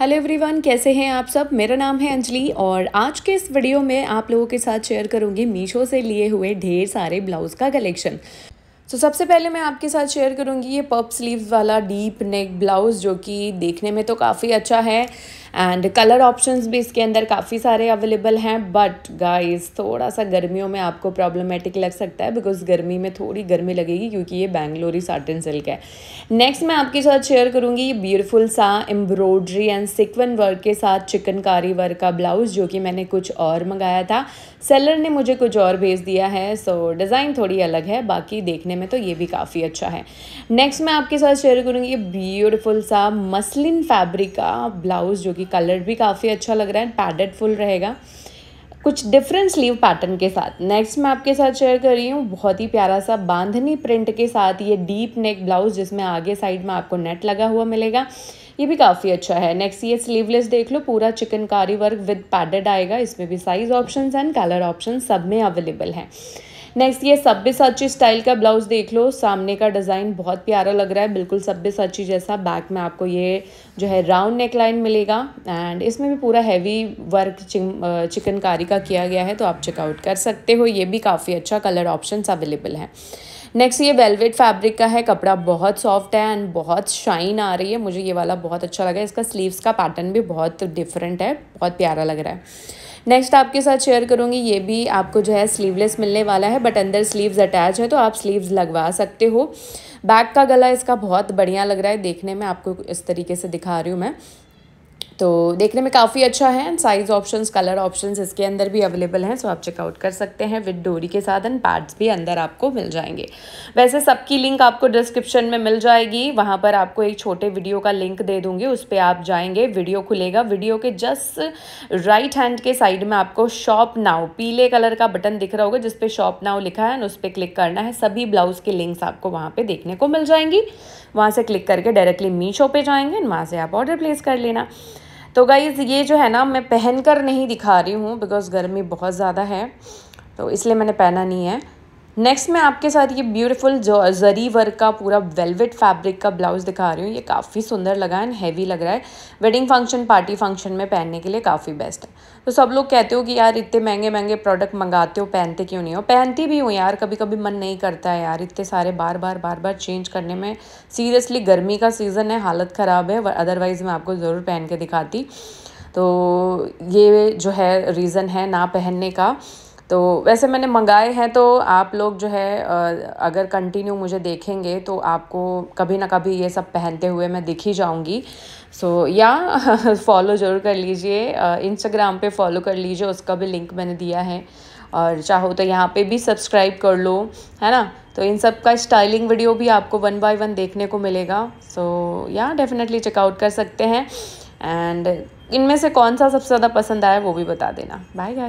hello everyone कैसे हैं आप सब मेरा नाम है अंजलि और आज के इस वीडियो में आप लोगों के साथ शेयर करूंगी मीशो से लिए हुए ढेर सारे ब्लाउज़ का कलेक्शन सो so, सबसे पहले मैं आपके साथ शेयर करूँगी ये पर्प स्लीव्स वाला डीप नेक ब्लाउज़ जो कि देखने में तो काफ़ी अच्छा है एंड कलर ऑप्शंस भी इसके अंदर काफ़ी सारे अवेलेबल हैं बट गाइस थोड़ा सा गर्मियों में आपको प्रॉब्लमेटिक लग सकता है बिकॉज गर्मी में थोड़ी गर्मी लगेगी क्योंकि ये बैंगलोरी साटन सिल्क है नेक्स्ट मैं आपके साथ शेयर करूँगी ये सा एम्ब्रॉयड्री एंड सिकवन वर्क के साथ चिकनकारी वर्क का ब्लाउज़ जो कि मैंने कुछ और मंगाया था सेलर ने मुझे कुछ और भेज दिया है सो so, डिज़ाइन थोड़ी अलग है बाकी देखने पहनने में तो ये भी काफ़ी अच्छा है नेक्स्ट मैं आपके साथ शेयर करूँगी ये ब्यूटिफुल सा मसलिन फैब्रिक का ब्लाउज़ जो कि कलर भी काफ़ी अच्छा लग रहा है पैडेड फुल रहेगा कुछ डिफरेंट स्लीव पैटर्न के साथ नेक्स्ट मैं आपके साथ शेयर कर रही हूँ बहुत ही प्यारा सा बांधनी प्रिंट के साथ ये डीप नेक ब्लाउज जिसमें आगे साइड में आपको नेट लगा हुआ मिलेगा ये भी काफ़ी अच्छा है नेक्स्ट ये स्लीवलेस देख लो पूरा चिकनकारी वर्क विद पैडेड आएगा इसमें भी size options and colour option सब में अवेलेबल है नेक्स्ट ये सब्बे साची स्टाइल का ब्लाउज़ देख लो सामने का डिज़ाइन बहुत प्यारा लग रहा है बिल्कुल सब्बे साची जैसा बैक में आपको ये जो है राउंड नेक लाइन मिलेगा एंड इसमें भी पूरा हैवी वर्क चिकनकारी का किया गया है तो आप चेकआउट कर सकते हो ये भी काफ़ी अच्छा कलर ऑप्शन अवेलेबल है नेक्स्ट ये वेलवेट फैब्रिक का है कपड़ा बहुत सॉफ्ट है एंड बहुत शाइन आ रही है मुझे ये वाला बहुत अच्छा लगा इसका स्लीव्स का पैटर्न भी बहुत डिफरेंट है बहुत प्यारा लग रहा है नेक्स्ट आपके साथ शेयर करूंगी ये भी आपको जो है स्लीवलेस मिलने वाला है बट अंदर स्लीव्स अटैच है तो आप स्लीव्स लगवा सकते हो बैक का गला इसका बहुत बढ़िया लग रहा है देखने में आपको इस तरीके से दिखा रही हूँ मैं तो देखने में काफ़ी अच्छा है and size option colour option इसके अंदर भी अवेलेबल हैं सो आप चेकआउट कर सकते हैं विद डोरी के साथ एंड पैड्स भी अंदर आपको मिल जाएंगे वैसे सबकी लिंक आपको डिस्क्रिप्शन में मिल जाएगी वहाँ पर आपको एक छोटे वीडियो का लिंक दे दूँगी उस पर आप जाएंगे वीडियो खुलेगा वीडियो के जस्ट राइट हैंड के साइड में आपको शॉप नाव पीले कलर का बटन दिख रहा होगा जिसपे शॉप नाव लिखा है एंड उस पर क्लिक करना है सभी ब्लाउज़ के लिंक्स आपको वहाँ पर देखने को मिल जाएंगी वहाँ से क्लिक करके डायरेक्टली मीशो पर जाएंगे वहाँ से आप ऑर्डर प्लेस कर लेना तो गाइज़ ये जो है ना मैं पहन कर नहीं दिखा रही हूँ बिकॉज़ गर्मी बहुत ज़्यादा है तो इसलिए मैंने पहना नहीं है नेक्स्ट मैं आपके साथ ये ब्यूटीफुल जरी वर्क का पूरा वेलवेट फैब्रिक का ब्लाउज़ दिखा रही हूँ ये काफ़ी सुंदर लगा एंड हैवी लग रहा है वेडिंग फंक्शन पार्टी फंक्शन में पहनने के लिए काफ़ी बेस्ट है तो सब लोग कहते हो कि यार इतने महंगे महंगे प्रोडक्ट मंगाते हो पहनते क्यों नहीं हो पहनती भी हूँ यार कभी कभी मन नहीं करता है यार इतने सारे बार बार बार बार चेंज करने में सीरियसली गर्मी का सीज़न है हालत ख़राब है अदरवाइज़ मैं आपको ज़रूर पहन के दिखाती तो ये जो है रीज़न है ना पहनने का तो वैसे मैंने मंगाए हैं तो आप लोग जो है अगर कंटिन्यू मुझे देखेंगे तो आपको कभी ना कभी ये सब पहनते हुए मैं दिख ही जाऊँगी सो so, या फॉलो ज़रूर कर लीजिए इंस्टाग्राम पे फॉलो कर लीजिए उसका भी लिंक मैंने दिया है और चाहो तो यहाँ पे भी सब्सक्राइब कर लो है ना तो इन सब का स्टाइलिंग वीडियो भी आपको वन बाय वन देखने को मिलेगा सो या डेफिनेटली चेकआउट कर सकते हैं एंड इनमें से कौन सा सबसे ज़्यादा पसंद आया वो भी बता देना बाय